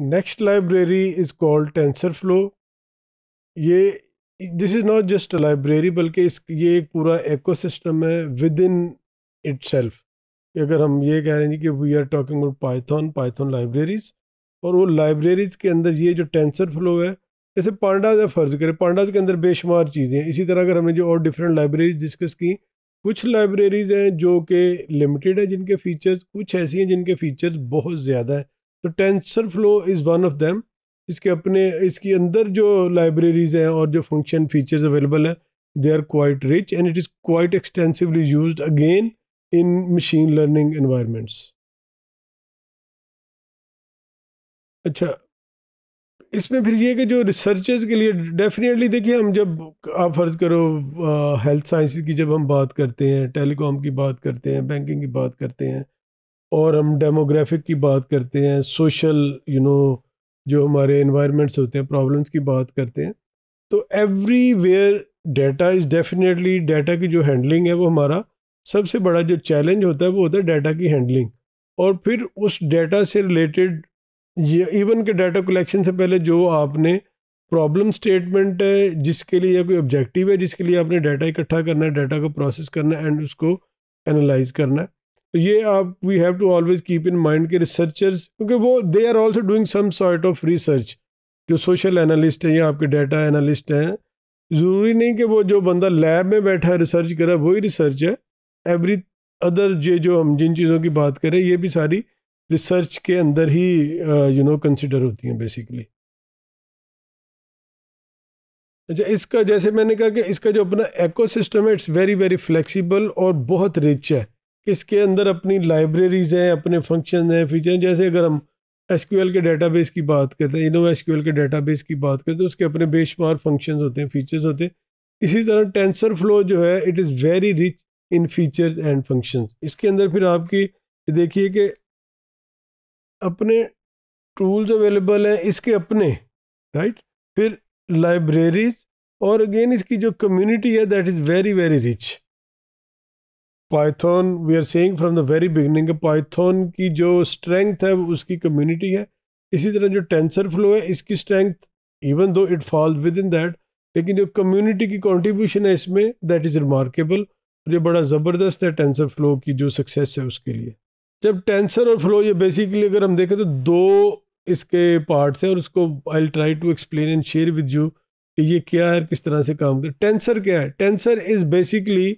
Next library is called TensorFlow ये this is not just library बल्कि इस ये एक पूरा सिस्टम है विद इन इट सेल्फ अगर हम ये कह रहे हैं कि we are talking about Python Python libraries और वो लाइब्रेरीज के अंदर ये जो टेंसर फ्लो है जैसे पांडा है फ़र्ज़ करें पांडाज के अंदर बेशुमार चीज़ें हैं इसी तरह अगर हमने जो और डिफरेंट लाइब्रेरीज डिस्कस की कुछ लाइब्रेरीज़ हैं जो कि लिमिटेड है जिनके फ़ीचर्स कुछ ऐसी हैं जिनके फ़ीचर्स बहुत ज़्यादा हैं तो TensorFlow is one of them इसके अपने इसके अंदर जो लाइब्रेरीज़ हैं और जो फंक्शन फीचर्स अवेलेबल हैं they are quite rich and it is quite extensively use again in machine learning environments अच्छा इसमें फिर ये कि जो रिसर्चर्स के लिए डेफिनेटली देखिए हम जब आप फर्ज करो हेल्थ साइंस की जब हम बात करते हैं टेलीकॉम की बात करते हैं बैंकिंग की बात करते हैं और हम डेमोग्राफिक की बात करते हैं सोशल यू नो जो हमारे इन्वायरमेंट्स होते हैं प्रॉब्लम्स की बात करते हैं तो everywhere data is definitely data की जो हैंडलिंग है वो हमारा सबसे बड़ा जो चैलेंज होता है वो होता है डाटा की हैंडलिंग और फिर उस डाटा से रिलेटेड इवन के डाटा कलेक्शन से पहले जो आपने प्रॉब्लम स्टेटमेंट है जिसके लिए या कोई ऑब्जेक्टिव है जिसके लिए आपने डाटा इकट्ठा करना है डाटा को प्रोसेस करना है एंड उसको एनालाइज करना है तो ये आप we have to always keep in mind के रिसर्चर्स क्योंकि वो they are also doing some sort of research जो सोशल एनालिस्ट हैं या आपके डाटा एनालिस्ट हैं ज़रूरी नहीं कि वो जो बंदा लैब में बैठा है रिसर्च वो वही रिसर्च है एवरी अदर ये जो हम जिन चीज़ों की बात करें ये भी सारी रिसर्च के अंदर ही यू नो कंसिडर होती हैं बेसिकली अच्छा इसका जैसे मैंने कहा कि इसका जो अपना एकोसिस्टम है इट्स वेरी वेरी फ्लेक्सिबल और बहुत रिच है इसके अंदर अपनी लाइब्रेरीज़ हैं अपने फंक्शन हैं फीचर हैं जैसे अगर हम एस के डेटाबेस की बात करते हैं इनो एस के डेटाबेस की बात करते हैं तो उसके अपने बेशुमार फंक्शन होते हैं फीचर्स होते हैं इसी तरह टेंसर फ्लो जो है it is very rich in features and function इसके अंदर फिर आपकी देखिए कि अपने टूल्स अवेलेबल हैं इसके अपने राइट फिर लाइब्रेरीज और अगेन इसकी जो कम्युनिटी है that is very very rich Python we are saying from the very beginning Python की जो स्ट्रेंथ है वो उसकी कम्युनिटी है इसी तरह जो टेंसर फ्लो है इसकी strength even though it falls within that लेकिन जो कम्युनिटी की कंट्रीब्यूशन है इसमें दैट इज़ रिमार्केबल और ये बड़ा ज़बरदस्त है टेंसर फ्लो की जो सक्सेस है उसके लिए जब टेंसर और फ्लो ये बेसिकली अगर हम देखें तो दो इसके पार्ट्स हैं और उसको I try to explain and share with you कि ये क्या है किस तरह से काम करें टेंसर क्या है टेंसर इज़ बेसिकली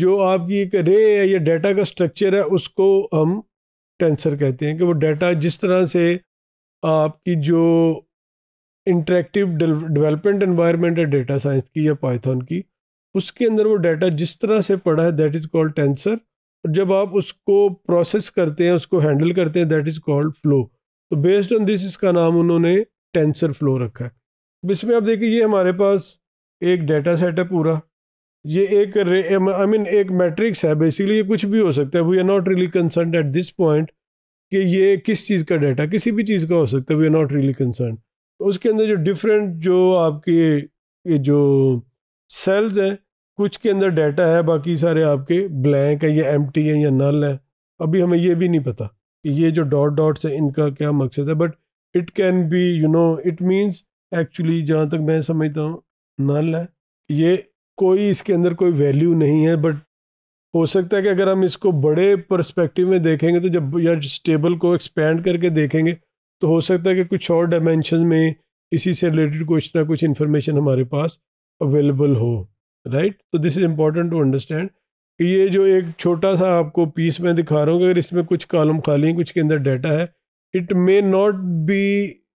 जो आपकी एक रे है या डेटा का स्ट्रक्चर है उसको हम टेंसर कहते हैं कि वो डाटा जिस तरह से आपकी जो इंटरेक्टिव डेवलपमेंट एनवायरनमेंट है डेटा साइंस की या पाइथन की उसके अंदर वो डाटा जिस तरह से पड़ा है दैट इज़ कॉल्ड टेंसर और जब आप उसको प्रोसेस करते हैं उसको हैंडल करते हैं दैट इज़ कॉल्ड फ्लो तो बेस्ड ऑन दिस इसका नाम उन्होंने टेंसर फ्लो रखा है इसमें आप देखिए ये हमारे पास एक डेटा सेट है पूरा ये एक आई मीन एक मैट्रिक्स है बेसिकली ये कुछ भी हो सकता है we are not really concern at this point कि ये किस चीज़ का डाटा किसी भी चीज़ का हो सकता है we are not really concern उसके अंदर जो डिफरेंट जो आपके ये जो सेल्स हैं कुछ के अंदर डाटा है बाकी सारे आपके ब्लैंक हैं या एम टी है या नल है अभी हमें ये भी नहीं पता कि ये जो डॉट डॉट्स हैं इनका क्या मकसद है but it can be you know it means actually जहाँ तक मैं समझता हूँ नल है ये कोई इसके अंदर कोई वैल्यू नहीं है बट हो सकता है कि अगर हम इसको बड़े परस्पेक्टिव में देखेंगे तो जब या टेबल को एक्सपेंड करके देखेंगे तो हो सकता है कि कुछ और डायमेंशन में इसी से रिलेटेड कुछ ना कुछ इन्फॉर्मेशन हमारे पास अवेलेबल हो राइट तो this is important to understand कि ये जो एक छोटा सा आपको पीस मैं दिखा रहा हूँ अगर इसमें कुछ कॉलम खाली हैं कुछ के अंदर डाटा है it may not be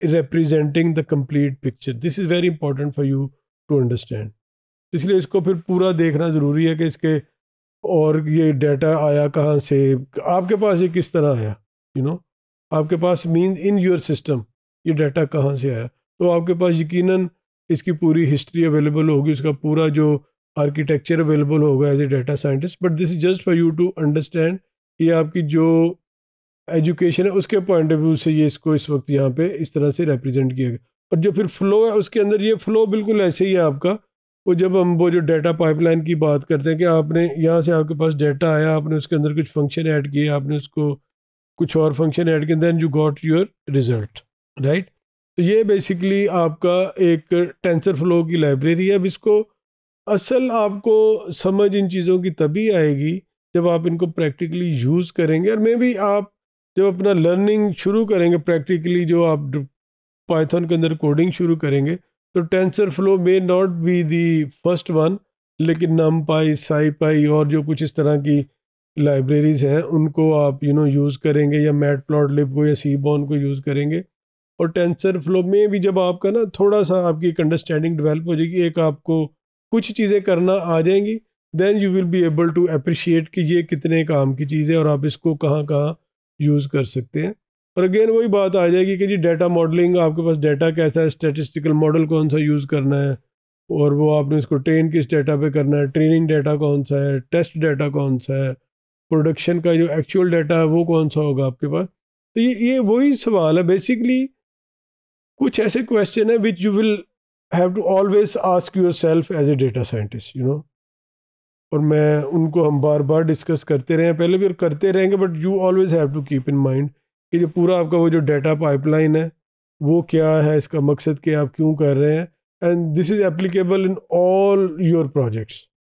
representing the complete picture this is very important for you to understand इसलिए इसको फिर पूरा देखना ज़रूरी है कि इसके और ये डाटा आया कहाँ से आपके पास ये किस तरह आया यू you नो know? आपके पास मीन इन योर सिस्टम ये डाटा कहाँ से आया तो आपके पास यकीनन इसकी पूरी हिस्ट्री अवेलेबल होगी इसका पूरा जो आर्किटेक्चर अवेलेबल होगा as a data scientist but this is just for you to understand ये आपकी जो एजुकेशन है उसके पॉइंट ऑफ व्यू से ये इसको इस वक्त यहाँ पे इस तरह से रिप्रेजेंट किया गया और जो फिर फ्लो है उसके अंदर ये फ्लो बिल्कुल ऐसे ही है आपका वो जब हम वो जो डेटा पाइपलाइन की बात करते हैं कि आपने यहाँ से आपके पास डाटा आया आपने उसके अंदर कुछ फंक्शन ऐड किए आपने उसको कुछ और फंक्शन ऐड किए then you got your result right तो ये बेसिकली आपका एक टेंसर फ्लो की लाइब्रेरी है अब इसको असल आपको समझ इन चीज़ों की तभी आएगी जब आप इनको प्रैक्टिकली यूज़ करेंगे और मे भी आप जब अपना लर्निंग शुरू करेंगे प्रैक्टिकली जो आप पाइथन के अंदर कोडिंग शुरू करेंगे तो TensorFlow may not be the first one लेकिन नम पाई साई पाई और जो कुछ इस तरह की लाइब्रेरीज़ हैं उनको आप यू नो यूज़ करेंगे या मैट प्लॉट लिप को या सी बॉन को यूज़ करेंगे और टेंसर फ्लो में भी जब आपका ना थोड़ा सा आपकी एक अंडरस्टैंडिंग डेवलप हो जाएगी एक आपको कुछ चीज़ें करना आ जाएंगी then you will be able to appreciate कि ये कितने काम की चीज़ है और आप इसको कहाँ कहाँ यूज़ कर सकते हैं और अगेन वही बात आ जाएगी कि जी डाटा मॉडलिंग आपके पास डाटा कैसा है स्टेटिस्टिकल मॉडल कौन सा यूज़ करना है और वो आपने इसको ट्रेन किस डाटा पे करना है ट्रेनिंग डाटा कौन सा है टेस्ट डाटा कौन सा है प्रोडक्शन का जो एक्चुअल डाटा है वो कौन सा होगा आपके पास तो ये ये वही सवाल है बेसिकली कुछ ऐसे क्वेश्चन है which you will have to always ask yourself as a data scientist you know और मैं उनको हम बार बार डिस्कस करते रहे हैं पहले भी और करते रहेंगे but you always have to keep in mind कि जो पूरा आपका वो जो डाटा पाइपलाइन है वो क्या है इसका मकसद कि आप क्यों कर रहे हैं and this is applicable in all your projects